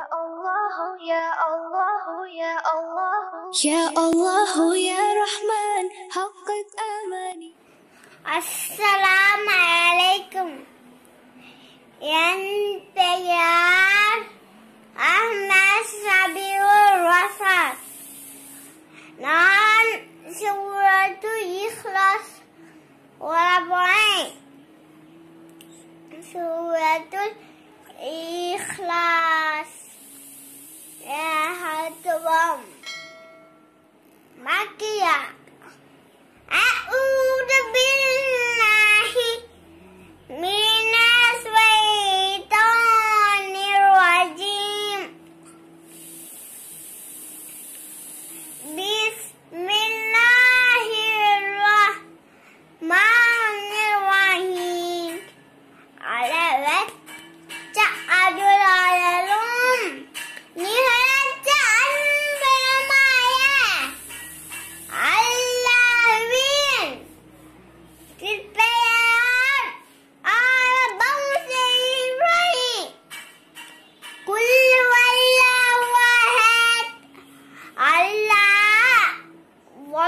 الله يا الله يا الله يا الله يا رحمن حقق اماني السلام عليكم يا انت يا اهل الشبي والرصاص نعم سورة يخلص وربعين سورة الإخلاص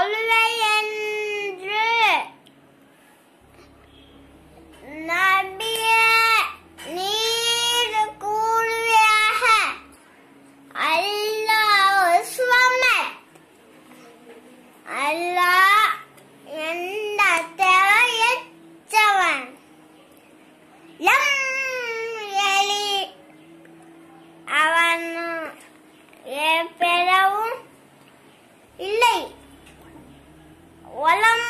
தொழுவை என்று நபிய நீர் கூடுவையாக அல்லாஹ் அல்லா ஒலம்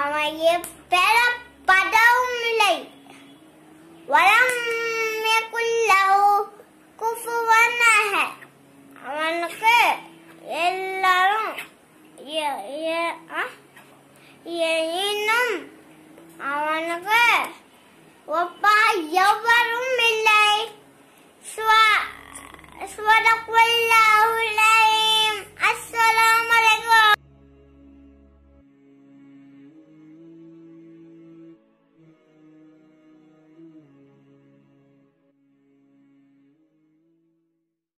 அவன் பெற பதவும் இல்லை வளம் குஃபுவனாக அவனுக்கு எல்லாரும்